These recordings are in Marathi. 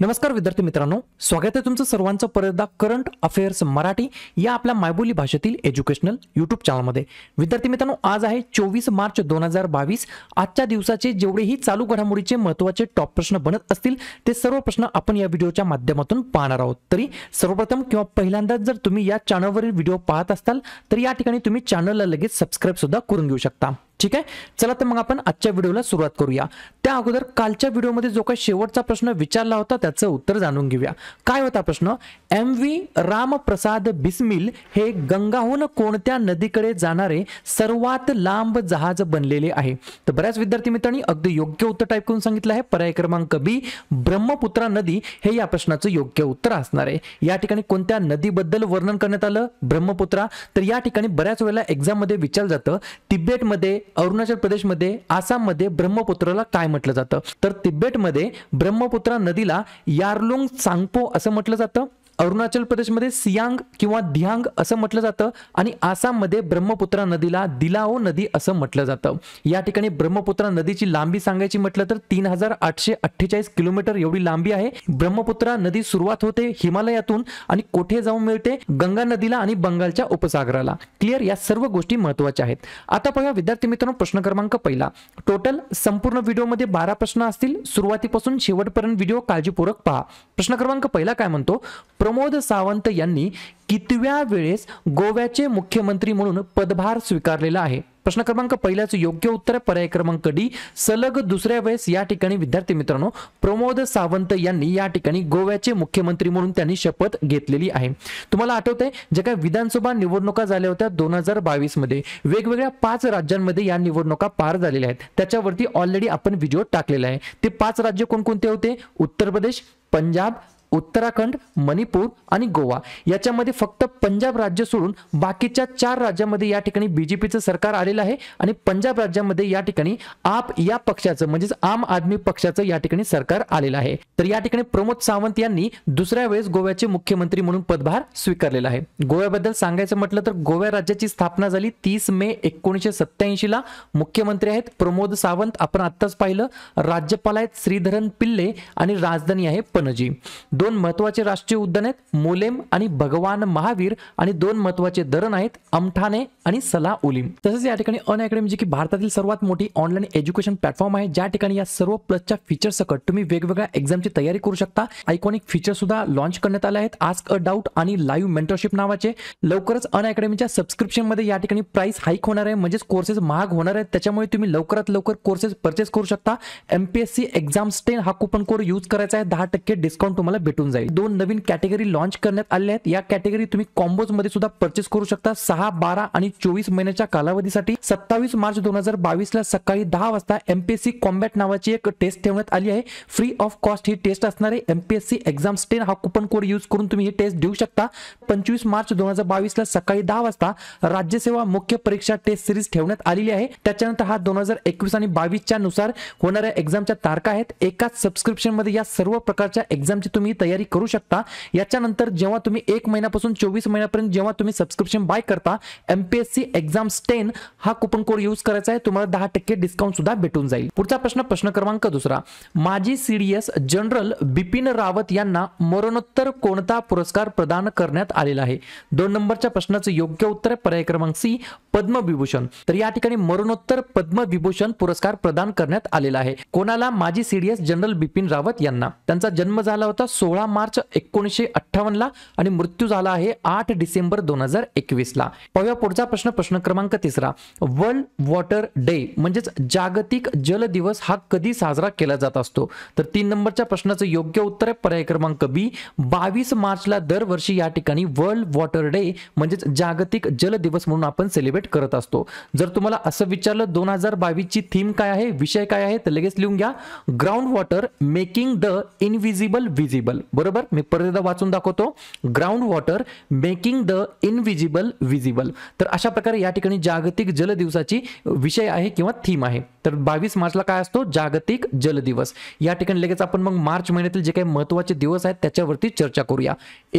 नमस्कार विद्यार्थी मित्रांनो स्वागत आहे तुमचं सर्वांचं परदा करंट अफेअर्स मराठी या आपल्या मायबोली भाषेतील एज्युकेशनल यूट्यूब चॅनलमध्ये विद्यार्थी मित्रांनो आज आहे चोवीस मार्च दोन हजार बावीस आजच्या दिवसाचे जेवढेही चालू घडामोडीचे महत्त्वाचे टॉप प्रश्न बनत असतील ते सर्व प्रश्न आपण या व्हिडिओच्या माध्यमातून पाहणार आहोत तरी सर्वप्रथम किंवा पहिल्यांदाच जर तुम्ही या चॅनलवरील व्हिडिओ पाहत असाल तर या ठिकाणी तुम्ही चॅनलला लगेच सुद्धा करून घेऊ शकता ठीक आहे चला तर मग आपण आजच्या व्हिडिओला सुरुवात करूया त्या अगोदर कालच्या व्हिडिओमध्ये जो काही शेवटचा प्रश्न विचारला होता त्याचं उत्तर जाणून घेऊया काय होता प्रश्न एम व्ही रामप्रसाद बिस्मिल हे गंगाहून कोणत्या नदीकडे जाणारे सर्वात लांब जहाज बनलेले आहे तर बऱ्याच विद्यार्थी मित्रांनी अगदी योग्य उत्तर टाईप करून सांगितलं आहे पर्याय क्रमांक बी ब्रह्मपुत्रा नदी हे या प्रश्नाचं योग्य उत्तर असणार आहे या ठिकाणी कोणत्या नदीबद्दल वर्णन करण्यात आलं ब्रह्मपुत्रा तर या ठिकाणी बऱ्याच वेळेला एक्झाममध्ये विचारलं जातं तिबेटमध्ये अरुणाचल प्रदेशमध्ये आसाममध्ये ब्रह्मपुत्राला काय म्हटलं जातं तर तिब्बेटमध्ये ब्रह्मपुत्रा नदीला यारलुंग चांगपो असं म्हटलं जातं अरुणाचल प्रदेशमध्ये सियांग किंवा धियांग असं म्हटलं जातं आणि आसाममध्ये ब्रह्मपुत्रा नदीला दिलाओ नदी असं म्हटलं जातं या ठिकाणी ब्रह्मपुत्रा नदीची लांबी सांगायची म्हटलं तर तीन हजार आठशे अठ्ठेचाळीस किलोमीटर एवढी लांबी आहे ब्रह्मपुत्रा नदी सुरुवात होते हिमालयातून आणि कोठे जाऊन मिळते गंगा नदीला आणि बंगालच्या उपसागराला क्लिअर या सर्व गोष्टी महत्वाच्या आहेत आता पाहूया विद्यार्थी मित्रांनो प्रश्न क्रमांक पहिला टोटल संपूर्ण व्हिडिओमध्ये बारा प्रश्न असतील सुरुवातीपासून शेवटपर्यंत व्हिडिओ काळजीपूर्वक पहा प्रश्न क्रमांक पहिला काय म्हणतो प्रमोद सावंत यांनी कितव्या वेळेस गोव्याचे मुख्यमंत्री म्हणून पदभार स्वीकारलेला आहे प्रश्न क्रमांक पहिल्याचं योग्य उत्तर आहे पर्याय क्रमांक डी सलग दुसऱ्या वेळेस या ठिकाणी विद्यार्थी मित्रांनो प्रमोद सावंत यांनी या ठिकाणी गोव्याचे मुख्यमंत्री म्हणून त्यांनी शपथ घेतलेली आहे तुम्हाला आठवत आहे जे काही विधानसभा निवडणुका झाल्या होत्या दोन हजार बावीस मध्ये वेगवेगळ्या पाच राज्यांमध्ये या निवडणुका पार झालेल्या आहेत त्याच्यावरती ऑलरेडी आपण व्हिडिओ टाकलेला आहे ते पाच राज्य कोणकोणते होते उत्तर प्रदेश पंजाब उत्तराखंड मणिपूर आणि गोवा याच्यामध्ये फक्त पंजाब राज्य सोडून बाकीच्या चार राज्यामध्ये या ठिकाणी बीजेपीचं सरकार आलेलं आहे आणि पंजाब राज्यामध्ये या ठिकाणी आप या पक्षाचं म्हणजेच आम आदमी पक्षाचं या ठिकाणी सरकार आलेलं आहे तर या ठिकाणी प्रमोद सावंत यांनी दुसऱ्या वेळेस गोव्याचे मुख्यमंत्री म्हणून पदभार स्वीकारलेला आहे गोव्याबद्दल सांगायचं म्हटलं तर गोव्या राज्याची स्थापना झाली तीस मे एकोणीशे ला मुख्यमंत्री आहेत प्रमोद सावंत आपण आत्ताच पाहिलं राज्यपाल आहेत श्रीधरन पिल्ले आणि राजधानी आहे पणजी दोन महत्त्वाचे राष्ट्रीय उद्यान आहेत मोलेम आणि भगवान महावीर आणि दोन महत्त्वाचे धरण आहेत अमठाणे आणि सला उलीम तसंच या ठिकाणी अन अकॅडमी म्हणजे जी की भारतातील सर्वात मोठी ऑनलाईन एज्युकेशन प्लॅटफॉर्म आहे ज्या ठिकाणी या सर्व प्लसच्या फीचर सकट तुम्ही वेगवेगळ्या एक्झामची तयारी करू शकता आयकॉनिक फीचर सुद्धा लॉन्च करण्यात आले आहेत आस्क अ डाऊट आणि लाईव्ह मेंटरशिप नावाचे लवकरच अन अकॅडमीच्या सबस्क्रिप्शन मध्ये या ठिकाणी प्राइस हाईक होणार आहे म्हणजेच कोर्सेस महाग होणार आहेत त्याच्यामुळे तुम्ही लवकरात लवकर कोर्सेस परचेस करू शकता एमपीएससी एक्झाम स्टेन हा कुपन कोड यूज करायचा आहे दहा टक्के डिस्काउंट तुम्हाला भेटून जाईल दोन नवीन कॅटेगरी लॉन्च करण्यात आले आहेत या कॅटेगरी तुम्ही कॉम्बोज मध्ये सुद्धा परचेस करू शकता सहा बारा आणि चोवीस महिन्याच्या कालावधीसाठी सत्तावीस मार्च दोन हजार बावीस ला सकाळी दहा वाजता एमपीएससी कॉम्बॅट नावाची एक टेस्ट ठेवण्यात आली आहे फ्री ऑफ कॉस्ट ही टेस्ट असणारे एमपीएससी एक्झाम स्टेन हा कुपन कोड यूज करून तुम्ही ही टेस्ट देऊ शकता पंचवीस मार्च दोन हजार बावीस ला सकाळी दहा वाजता राज्यसेवा मुख्य परीक्षा टेस्ट सिरीज ठेवण्यात आलेली आहे त्याच्यानंतर हा दोन हजार एकवीस आणि बावीसच्या नुसार होणाऱ्या एक्झामच्या तारखा आहेत एकाच सबस्क्रिप्शन मध्ये या सर्व प्रकारच्या एक्झामची तुम्ही तयारी करू शकता याच्यानंतर जेव्हा तुम्ही एक महिन्यापासून चोवीस महिन्यापर्यंत जेव्हा तुम्ही सबस्क्रिप्शन बाय करता एमपीएससी एक्झाम स्टेन हा कुपन कोड यूज करायचा आहे तुम्हाला दहा टक्के डिस्काउंट सुद्धा भेटून जाईल पुढचा प्रश्न प्रश्न क्रमांक दुसरा माजी सीडीएस जनरल बिपिन रावत यांना मरणोत्तर कोणता पुरस्कार प्रदान करण्यात आलेला आहे दोन नंबरच्या प्रश्नाचं योग्य उत्तर आहे पर्याय क्रमांक सी पद्मविभूषण तर या ठिकाणी मरणोत्तर पद्मविभूषण पुरस्कार प्रदान करण्यात आलेला आहे कोणाला माजी सीडीएस जनरल बिपिन रावत यांना त्यांचा जन्म झाला होता सो सोळा मार्च एकोणीसशे अठ्ठावन्नला आणि मृत्यू झाला आहे आठ डिसेंबर दोन हजार एकवीसला पाहूया पुढचा प्रश्न प्रश्न क्रमांक तिसरा वर्ल्ड वॉटर डे म्हणजेच जागतिक जल दिवस हा कधी साजरा केला जात असतो तर तीन नंबरच्या प्रश्नाचं योग्य उत्तर आहे पर्याय क्रमांक बी बावीस मार्चला दरवर्षी या ठिकाणी वर्ल्ड वॉटर डे म्हणजेच जागतिक जल दिवस म्हणून आपण सेलिब्रेट करत असतो जर तुम्हाला असं विचारलं दोन हजार बावीसची थीम काय आहे विषय काय आहे तर लगेच लिहून घ्या ground water making the invisible visible बरोबर मी परत वाचून दाखवतो ground water making the invisible visible तर अशा प्रकारे या ठिकाणी जागतिक जल दिवसाची विषय आहे किंवा थीम आहे तर बावीस मार्चला काय असतो जागतिक जल दिवस या ठिकाणी लगेच आपण मग मार्च महिन्यातील जे काही महत्वाचे दिवस आहेत त्याच्यावरती चर्चा करूया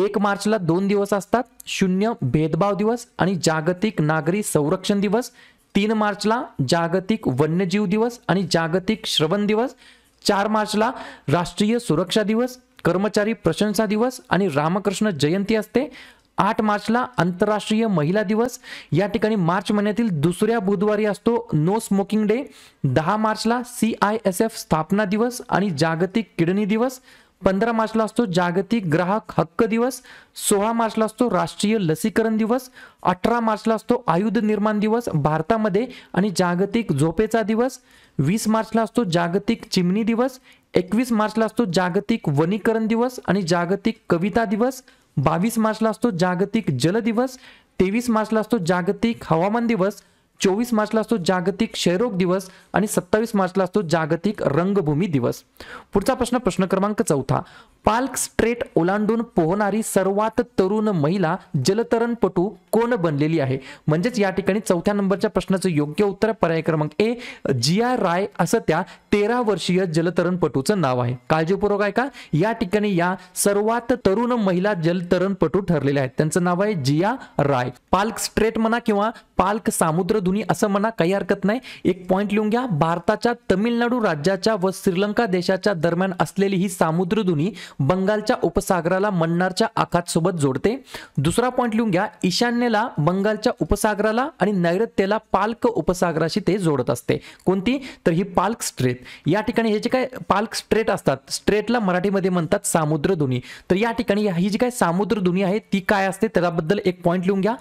एक मार्चला दोन दिवस असतात शून्य भेदभाव दिवस आणि जागतिक नागरी संरक्षण दिवस तीन मार्चला जागतिक वन्यजीव दिवस आणि जागतिक श्रवण दिवस चार मार्चला राष्ट्रीय सुरक्षा दिवस कर्मचारी प्रशंसा दिवस आणि रामकृष्ण जयंती असते आठ मार्चला आंतरराष्ट्रीय महिला दिवस या ठिकाणी मार्च महिन्यातील दुसऱ्या बुधवारी असतो नो स्मोकिंग डे दहा मार्चला सी आय एस एफ स्थापना दिवस आणि जागतिक किडनी दिवस पंधरा मार्चला असतो जागतिक ग्राहक हक्क दिवस सोळा मार्चला असतो राष्ट्रीय लसीकरण दिवस अठरा मार्चला असतो आयुध निर्माण दिवस भारतामध्ये आणि जागतिक झोपेचा दिवस वीस मार्चला असतो जागतिक चिमणी दिवस एकवीस मार्चला असतो जागतिक वनीकरण दिवस आणि जागतिक कविता दिवस बावीस मार्चला असतो जागतिक जल दिवस तेवीस मार्चला असतो जागतिक हवामान दिवस चोवीस मार्चला असतो जागतिक क्षयरोग दिवस आणि सत्तावीस मार्चला असतो जागतिक रंगभूमी दिवस पुढचा प्रश्न प्रश्न क्रमांक चौथा पाल्क स्ट्रेट ओलांडून पोहणारी सर्वात तरुण महिला जलतरणपटू कोण बनलेली आहे म्हणजेच या ठिकाणी चौथ्या नंबरच्या प्रश्नाचं योग्य उत्तर पर्याय क्रमांक ए जिया राय असं त्या तेरा वर्षीय जलतरणपटूचं नाव आहे काळजीपूर्वक आहे का या ठिकाणी या सर्वात तरुण महिला जलतरणपटू ठरलेल्या आहेत त्यांचं नाव आहे जिया राय पाल्क स्ट्रेट म्हणा किंवा पाल्क सामुद्र दुनी असं म्हणा काही हरकत नाही एक पॉईंट लिहून घ्या भारताच्या तमिळनाडू राज्याच्या व श्रीलंका देशाच्या दरम्यान असलेली ही सामुद्रधुनी बंगालच्या उपसागराला मन्नारच्या आखात सोबत जोडते दुसरा पॉईंट लिहून घ्या ईशान्येला बंगालच्या उपसागराला आणि नैऋत्येला पालक उपसागराशी ते जोडत असते कोणती तर ही पालक स्ट्रेट या ठिकाणी हे जे काय पालक स्ट्रेट असतात स्ट्रेटला मराठीमध्ये म्हणतात सामुद्रधुनी तर या ठिकाणी ही जी काय सामुद्रधुनी आहे ती काय असते त्याबद्दल एक पॉईंट लिहून घ्या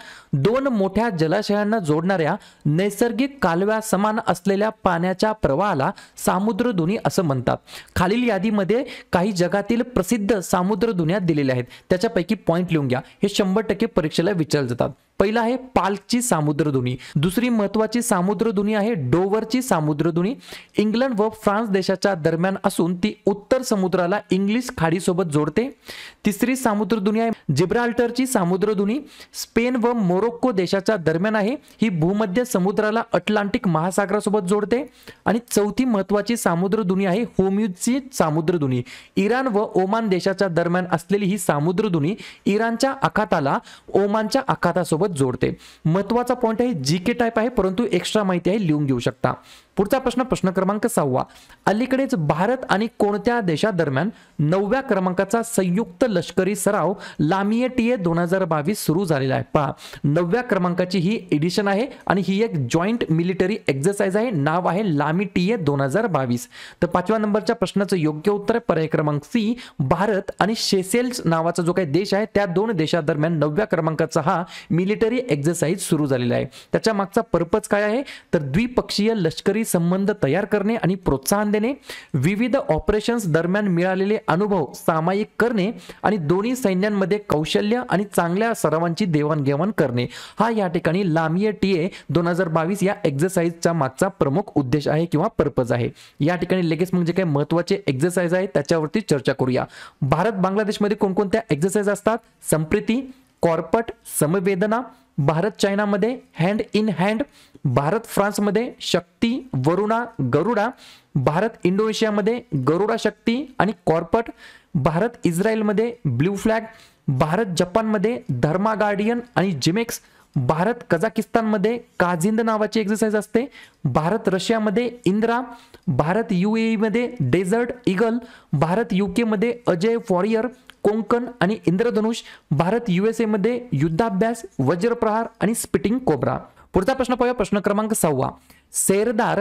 दोन मोठ्या जलाशयांना जोडणाऱ्या नैसर्गिक कालव्या समान असलेल्या पाण्याच्या प्रवाहाला सामुद्रधुनी असं म्हणतात खालील यादीमध्ये काही जगातील प्रसिद्ध सामुद्रधुन्या दिलेल्या आहेत त्याच्यापैकी पॉईंट लिहून घ्या हे शंभर टक्के परीक्षेला विचारले जातात पहिला आहे पाल्कची सामुद्रधुनी दुसरी महत्वाची सामुद्रधुनी आहे डोवरची सामुद्रधुनी इंग्लंड व फ्रान्स देशाच्या दरम्यान असून ती उत्तर समुद्राला इंग्लिश खाडीसोबत जोडते तिसरी सामुद्रधुनी आहे जिब्राल्टरची सामुद्रधुनी स्पेन व मोरोक्को देशाच्या दरम्यान आहे ही भूमध्य समुद्राला अटलांटिक महासागरासोबत जोडते आणि चौथी महत्वाची सामुद्रधुनी आहे होम्युजची सामुद्रधुनी इराण व ओमान देशाच्या दरम्यान असलेली ही सामुद्रधुनी इराणच्या आखाताला ओमानच्या आखातासोबत जोडते महत्वाचा पॉईंट आहे जी के टाईप आहे परंतु एक्स्ट्रा माहिती आहे लिहून घेऊ शकता पुढचा प्रश्न प्रश्न क्रमांक सहावा अलीकडेच भारत आणि कोणत्या देशादरम्यान नवव्या क्रमांकाचा संयुक्त लष्करी सराव लामिएटीए दोन हजार बावीस सुरू झालेला आहे पहा नवव्या क्रमांकाची ही एडिशन आहे आणि ही एक जॉईंट मिलिटरी एक्झरसाइज आहे नाव आहे टीए दोन हजार बावीस तर पाचव्या नंबरच्या प्रश्नाचं योग्य उत्तर आहे पर्याय क्रमांक सी भारत आणि शेसेल्स नावाचा जो काही देश आहे त्या दोन देशादरम्यान नवव्या क्रमांकाचा हा मिलिटरी एक्झरसाइज सुरू झालेला आहे त्याच्या मागचा पर्पज काय आहे तर द्विपक्षीय लष्करी संबंध तयार करणे आणि प्रोत्साहन देणे विविध ऑपरेशन्स दरम्यान मिळालेले अनुभव सामायिक करणे आणि दोन्ही सैन्यांमध्ये कौशल्य आणि चांगल्या सरावांची देवाणघेवाण करणे हा या ठिकाणी लामिएटीए टी ए दोन हजार बावीस या एक्झरसाइजचा मागचा प्रमुख उद्देश आहे किंवा पर्पज आहे या ठिकाणी लगेच म्हणजे काही महत्वाचे एक्झरसाइज आहे त्याच्यावरती चर्चा करूया भारत बांगलादेशमध्ये कोणकोणत्या एक्झरसाइज असतात संप्रिती कॉर्पट समवेदना भारत चायनामध्ये हँड इन हँड भारत फ्रान्समध्ये शक्ती वरुणा गरुडा भारत इंडोनेशियामध्ये गरुडा शक्ती आणि कॉर्पट भारत इस्रायलमध्ये ब्ल्यू फ्लॅग भारत जपानमध्ये धर्मा गार्डियन आणि जिमेक्स भारत कझाकिस्तानमध्ये काझिंद नावाची एक्सरसाइज असते भारत रशियामध्ये इंद्रा भारत यू मध्ये डेझर्ट इगल भारत युकेमध्ये अजय फॉरियर कोंकण आणि इंद्रधनुष भारत मध्ये युद्धाभ्यास वज्रप्रहार आणि स्पिटिंग कोबरा पुढचा प्रश्न पाहूया प्रश्न क्रमांक सहावा सेरदार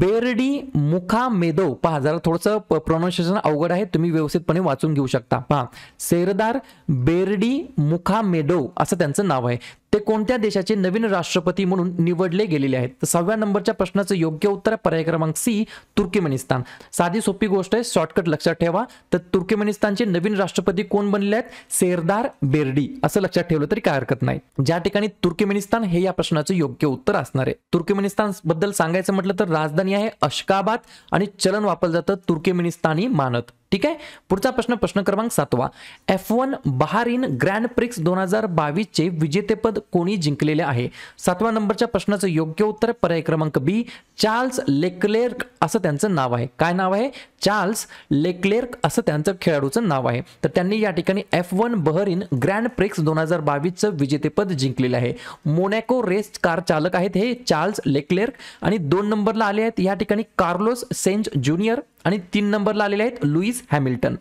बेरडी मुखा मेदो पहा जरा थोडंसं प्रोनाऊन्सिएशन अवघड आहे तुम्ही व्यवस्थितपणे वाचून घेऊ शकता पहा सेरदार बेरडी मुखा मेदो असं त्यांचं नाव आहे ते कोणत्या देशाचे नवीन राष्ट्रपती म्हणून निवडले गेलेले आहेत तर सहाव्या नंबरच्या प्रश्नाचं योग्य उत्तर आहे पर्याय क्रमांक सी तुर्कमेनिस्तान साधी सोपी गोष्ट आहे शॉर्टकट लक्षात ठेवा तर तुर्कीमेनिस्तानचे नवीन राष्ट्रपती कोण बनले आहेत सेरदार बेर्डी असं लक्षात ठेवलं तरी काय हरकत नाही ज्या ठिकाणी तुर्किमेनिस्तान हे या प्रश्नाचं योग्य उत्तर असणार आहे तुर्कीमेनिस्तान बद्दल सांगायचं म्हटलं तर राजधानी आहे अशकाबाद आणि चलन वापरलं जातं तुर्कमेनिस्तानी मानत ठीक आहे पुढचा प्रश्न प्रश्न क्रमांक सातवा F one Bahrain grand prix दोन हजार बावीसचे विजेतेपद कोणी जिंकलेले आहे सातवा नंबरच्या प्रश्नाचं योग्य उत्तर पर्याय क्रमांक बी चार्ल्स लेक्लेर्क असं त्यांचं नाव आहे काय नाव आहे चार्ल्स लेक्लेर्क असं त्यांचं खेळाडूचं नाव आहे तर त्यांनी या ठिकाणी F one Bahrain grand prix दोन हजार बावीसचं विजेतेपद जिंकलेलं आहे मोनॅको रेस कार चालक आहेत हे चार्ल्स लेक्लेर्क आणि दोन नंबरला आले आहेत या ठिकाणी कार्लोस सेंट ज्युनियर आणि तीन नंबरला आलेले आहेत लुईस हॅमिल्टन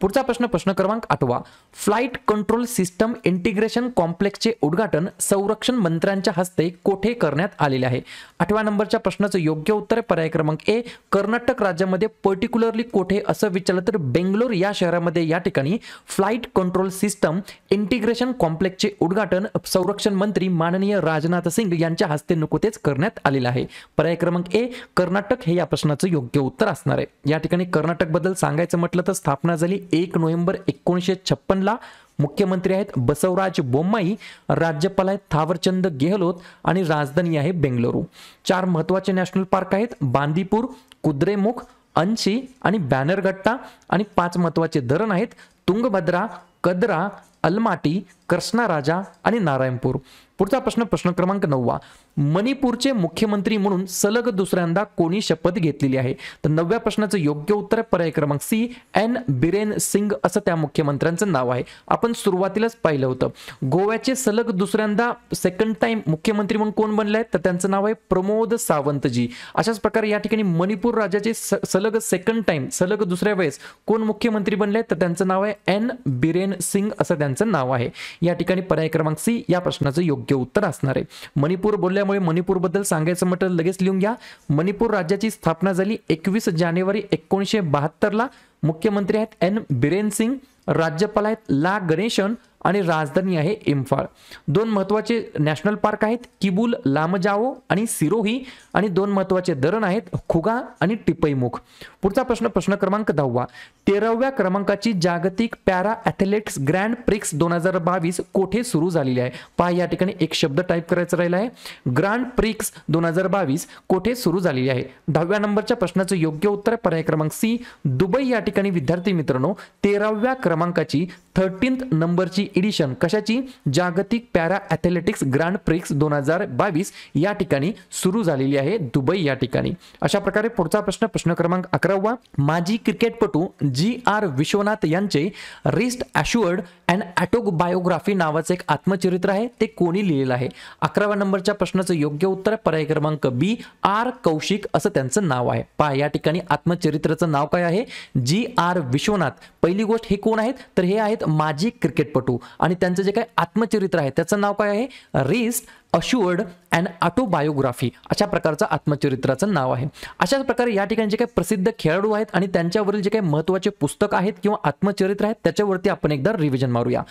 पुढचा प्रश्न प्रश्न क्रमांक आठवा फ्लाईट कंट्रोल सिस्टम इंटिग्रेशन कॉम्प्लेक्सचे उद्घाटन संरक्षण मंत्र्यांच्या हस्ते कोठे करण्यात आलेले आहे आठव्या नंबरच्या प्रश्नाचं योग्य उत्तर आहे पर्याय क्रमांक ए कर्नाटक राज्यामध्ये पर्टिक्युलरली कोठे असं विचारलं तर बेंगलोर या शहरामध्ये या ठिकाणी फ्लाईट कंट्रोल सिस्टम इंटिग्रेशन कॉम्प्लेक्सचे उद्घाटन संरक्षण मंत्री माननीय राजनाथ सिंग यांच्या हस्ते नुकतेच करण्यात आलेलं आहे पर्याय क्रमांक ए कर्नाटक हे या प्रश्नाचं योग्य उत्तर असणार आहे या ठिकाणी कर्नाटकबद्दल सांगायचं म्हटलं तर स्थापना झाली एक नोव्हेंबर एकोणीसशे छप्पनला मुख्यमंत्री आहेत बसवराज बोम्माई राज्यपाल आहेत थावरचंद गेहलोत आणि राजधानी आहे बेंगलुरू चार महत्त्वाचे नॅशनल पार्क आहेत बांदीपूर कुद्रेमुख अंशी आणि बॅनरगट्टा आणि पाच महत्त्वाचे धरण आहेत तुंगभद्रा कदरा अलमाटी कृष्णा राजा आणि नारायणपूर पुढचा प्रश्न प्रश्न क्रमांक नववा मणिपूरचे मुख्यमंत्री म्हणून सलग दुसऱ्यांदा कोणी शपथ घेतलेली आहे तर नवव्या प्रश्नाचं योग्य उत्तर आहे पर्याय क्रमांक सी एन बिरेन सिंग असं त्या मुख्यमंत्र्यांचं नाव आहे आपण सुरुवातीलाच पाहिलं होतं गोव्याचे सलग दुसऱ्यांदा सेकंड टाइम मुख्यमंत्री म्हणून कोण बनले आहेत तर त्यांचं नाव आहे प्रमोद सावंतजी अशाच प्रकारे या ठिकाणी मणिपूर राज्याचे सलग सेकंड टाइम सलग दुसऱ्या वेळेस कोण मुख्यमंत्री बनले तर त्यांचं नाव आहे एन बिरेन सिंग असं त्यांचं नाव आहे या ठिकाणी पर्याय क्रमांक सी या प्रश्नाचं योग्य योग्य उत्तर असणार आहे मणिपूर बोलल्यामुळे मणिपूर बद्दल सांगायचं म्हटलं लगेच लिहून घ्या मणिपूर राज्याची स्थापना झाली एकवीस जानेवारी बहात्तर ला मुख्यमंत्री आहेत एन बिरेन सिंग राज्यपाल आहेत ला गणेशन आणि राजधानी आहे इम्फाळ दोन महत्त्वाचे नॅशनल पार्क आहेत किबुल लामजाओ आणि सिरोही आणि दोन महत्त्वाचे धरण आहेत खुगा आणि टिपईमुख पुढचा प्रश्न प्रश्न क्रमांक दहावा तेराव्या क्रमांकाची जागतिक पॅरा ॲथलेट्स ग्रँड प्रिक्स दोन हजार बावीस कोठे सुरू झालेली आहे पहा या ठिकाणी एक शब्द टाईप करायचा राहिला आहे ग्रँड प्रिक्स दोन हजार बावीस कोठे सुरू झालेली आहे दहाव्या नंबरच्या प्रश्नाचं योग्य उत्तर पर्याय क्रमांक सी दुबई या ठिकाणी विद्यार्थी मित्रांनो तेराव्या क्रमांकाची थर्टीन्थ नंबरची एडिशन कशाची जागतिक पॅरा ॲथलेटिक्स ग्रँड प्रिक्स दोन हजार बावीस या ठिकाणी सुरू झालेली आहे दुबई या ठिकाणी अशा प्रकारे पुढचा प्रश्न प्रश्न क्रमांक अकरावा माजी क्रिकेटपटू जी आर विश्वनाथ यांचे रिस्ट ॲशुअर्ड अँड बायोग्राफी नावाचं एक आत्मचरित्र आहे ते कोणी लिहिलेलं आहे अकराव्या नंबरच्या प्रश्नाचं योग्य उत्तर पर्याय क्रमांक बी आर कौशिक असं त्यांचं नाव आहे पहा या ठिकाणी आत्मचरित्राचं नाव काय आहे जी आर विश्वनाथ पहिली गोष्ट हे कोण आहेत तर हे आहेत माजी क्रिकेटपटू आणि त्यांचं जे काही आत्मचरित्र आहे त्याचं नाव काय आहे रिस्ट अश्युअर्ड अँड ऑटोबायोग्राफी अशा प्रकारचं आत्मचरित्राचं नाव आहे अशाच प्रकारे या ठिकाणी जे काही प्रसिद्ध खेळाडू आहेत आणि त्यांच्यावरील जे काही महत्त्वाचे पुस्तक आहेत किंवा आत्मचरित्र आहेत त्याच्यावरती आपण एकदा रिव्हिजन मारूया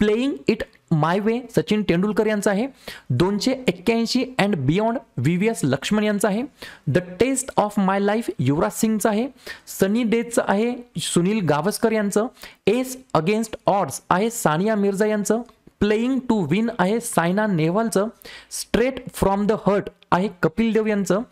playing it my way Sachin Tendulkar यांचा आहे दोनशे एक्क्याऐंशी and beyond V V S Laxman यांचा आहे the test of my life Yuvraj सिंगचं आहे सनी डेजचं आहे सुनील गावस्कर यांचं एस अगेन्स्ट ऑड्स आहे सानिया मिर्झा यांचं प्लेईंग टू विन आहे सायना नेहवालचं स्ट्रेट फ्रॉम द हर्ट आहे कपिल देव यांचं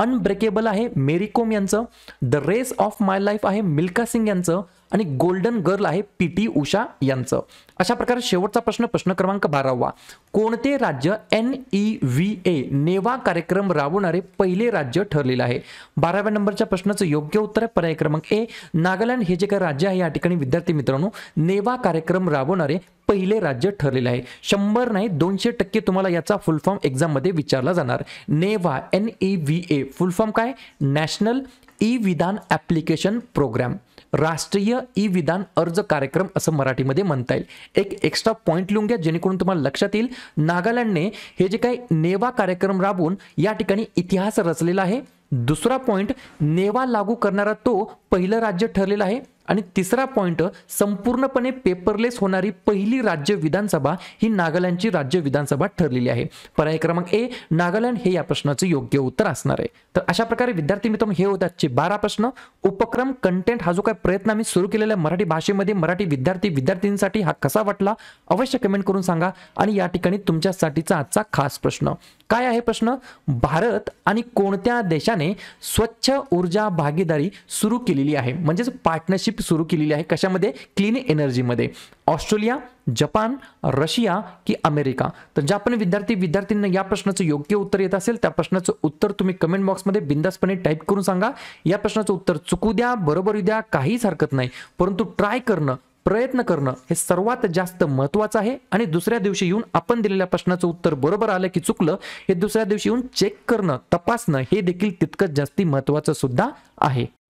अनब्रेकेबल आहे मेरी कोम यांचं the race of my life आहे मिल्खा सिंग यांचं आणि गोल्डन गर्ल आहे पी टी उषा यांचं अशा प्रकारे शेवटचा प्रश्न प्रश्न क्रमांक बारावा कोणते राज्य N E V A NeVA कार्यक्रम राबवणारे पहिले राज्य ठरलेलं आहे बाराव्या नंबरच्या प्रश्नाचं योग्य उत्तर आहे पर्याय क्रमांक ए नागालँड हे जे काही राज्य आहे या ठिकाणी विद्यार्थी मित्रांनो नेवा कार्यक्रम राबवणारे पहिले राज्य ठरलेलं आहे शंभर नाही दोनशे टक्के तुम्हाला याचा फुल फॉर्म एक्झाममध्ये विचारला जाणार NeVA N E V A full form काय national e Vidhan application program राष्ट्रीय ई विधान अर्ज कार्यक्रम असं मराठीमध्ये म्हणता येईल एक एक्स्ट्रा पॉईंट लिहून घ्या जेणेकरून तुम्हाला लक्षात येईल नागालँडने हे जे काही नेवा कार्यक्रम राबवून या ठिकाणी इतिहास रचलेला आहे दुसरा पॉईंट नेवा लागू करणारा तो पहिलं राज्य ठरलेलं आहे आणि तिसरा पॉईंट संपूर्णपणे पेपरलेस होणारी पहिली राज्य विधानसभा ही नागालँडची राज्य विधानसभा ठरलेली आहे पर्याय क्रमांक ए नागालँड हे या प्रश्नाचं योग्य उत्तर असणार आहे तर अशा प्रकारे विद्यार्थी मित्र हे होत आजचे बारा प्रश्न उपक्रम कंटेंट हा जो काय प्रयत्न आम्ही सुरू केलेला आहे मराठी भाषेमध्ये मराठी विद्यार्थी विद्यार्थ्यांसाठी हा कसा वाटला अवश्य कमेंट करून सांगा आणि या ठिकाणी तुमच्यासाठीचा आजचा खास प्रश्न काय आहे प्रश्न भारत आणि कोणत्या देशाने स्वच्छ ऊर्जा भागीदारी सुरू केलेली आहे म्हणजेच पार्टनरशिप सुरू केलेली आहे कशामध्ये क्लीन एनर्जीमध्ये ऑस्ट्रेलिया जपान रशिया की अमेरिका तर ज्या पण विद्यार्थी विद्यार्थ्यांना या प्रश्नाचं योग्य उत्तर येत असेल त्या प्रश्नाचं उत्तर तुम्ही कमेंट बॉक्समध्ये बिंदासपणे टाईप करून सांगा या प्रश्नाचं उत्तर चुकू द्या बरोबर द्या काहीच हरकत नाही परंतु ट्राय करणं प्रयत्न करणं हे सर्वात जास्त महत्वाचं आहे आणि दुसऱ्या दिवशी येऊन आपण दिलेल्या प्रश्नाचं उत्तर बरोबर आलं की चुकलं हे दुसऱ्या दिवशी येऊन चेक करणं तपासणं हे देखील तितकंच जास्ती महत्वाचं सुद्धा आहे